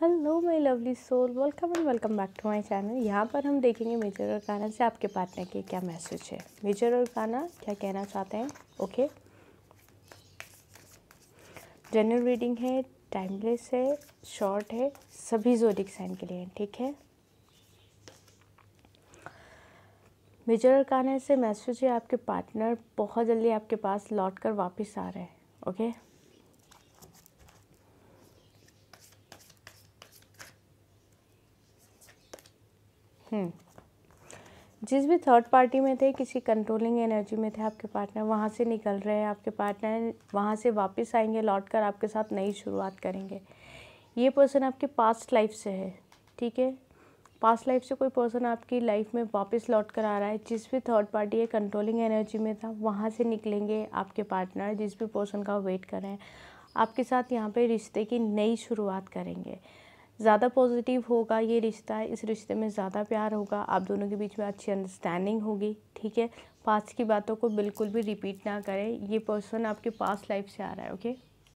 Hello my lovely soul welcome and welcome back to my channel यहाँ पर हम देखेंगे मेजर और काना से आपके पार्टनर के क्या मैसेज है मेजर और काना क्या कहना चाहते हैं ओके जनरल रीडिंग है टाइमलेस है शॉर्ट है सभी जोडिक साइन के लिए ठीक है मेजर और काना से मैसेज है आपके पार्टनर बहुत जल्दी आपके पास लौट कर वापस आ रहे हैं ओके हम्म। जिस भी थर्ड पार्टी में थे किसी कंट्रोलिंग एनर्जी में थे आपके पार्टनर वहाँ से निकल रहे हैं आपके पार्टनर वहाँ से वापस आएंगे लौट कर आपके साथ नई शुरुआत करेंगे ये पर्सन आपके पास्ट लाइफ से है ठीक है पास्ट लाइफ से कोई पर्सन आपकी लाइफ में वापस लौट कर आ रहा है जिस भी थर्ड पार्टी है कंट्रोलिंग एनर्जी में था वहाँ से निकलेंगे आपके पार्टनर जिस भी पर्सन का वेट कर रहे हैं आपके साथ यहाँ पे रिश्ते की नई शुरुआत करेंगे ज़्यादा पॉजिटिव होगा ये रिश्ता है इस रिश्ते में ज़्यादा प्यार होगा आप दोनों के बीच में अच्छी अंडरस्टैंडिंग होगी ठीक है पास्ट की बातों को बिल्कुल भी रिपीट ना करें ये पर्सन आपके पास लाइफ से आ रहा है ओके